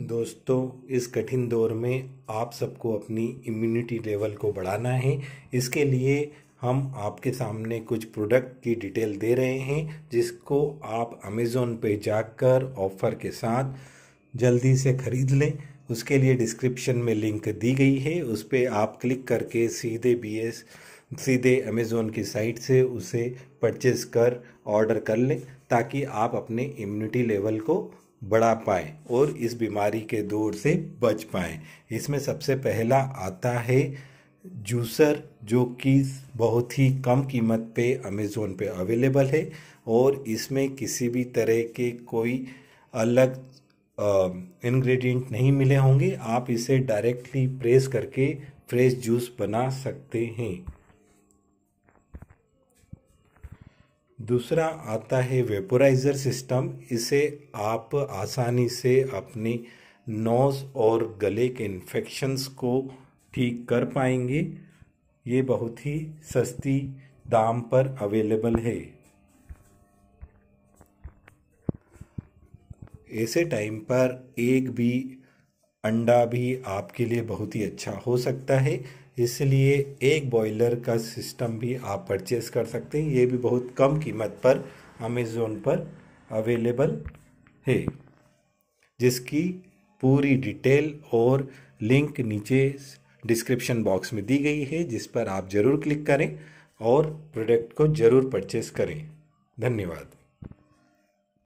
दोस्तों इस कठिन दौर में आप सबको अपनी इम्यूनिटी लेवल को बढ़ाना है इसके लिए हम आपके सामने कुछ प्रोडक्ट की डिटेल दे रहे हैं जिसको आप अमेज़ोन पे जाकर ऑफ़र के साथ जल्दी से ख़रीद लें उसके लिए डिस्क्रिप्शन में लिंक दी गई है उस पर आप क्लिक करके सीधे बी एस सीधे अमेज़ोन की साइट से उसे परचेज़ कर ऑर्डर कर लें ताकि आप अपने इम्यूनिटी लेवल को बढ़ा पाएँ और इस बीमारी के दौर से बच पाएँ इसमें सबसे पहला आता है जूसर जो कि बहुत ही कम कीमत पे अमेज़ोन पे अवेलेबल है और इसमें किसी भी तरह के कोई अलग इंग्रेडिएंट नहीं मिले होंगे आप इसे डायरेक्टली प्रेस करके फ्रेश जूस बना सकते हैं दूसरा आता है वेपोराइज़र सिस्टम इसे आप आसानी से अपनी नोज़ और गले के इन्फेक्शंस को ठीक कर पाएंगे ये बहुत ही सस्ती दाम पर अवेलेबल है ऐसे टाइम पर एक भी अंडा भी आपके लिए बहुत ही अच्छा हो सकता है इसलिए एक बॉयलर का सिस्टम भी आप परचेस कर सकते हैं ये भी बहुत कम कीमत पर अमेज़ोन पर अवेलेबल है जिसकी पूरी डिटेल और लिंक नीचे डिस्क्रिप्शन बॉक्स में दी गई है जिस पर आप ज़रूर क्लिक करें और प्रोडक्ट को ज़रूर परचेस करें धन्यवाद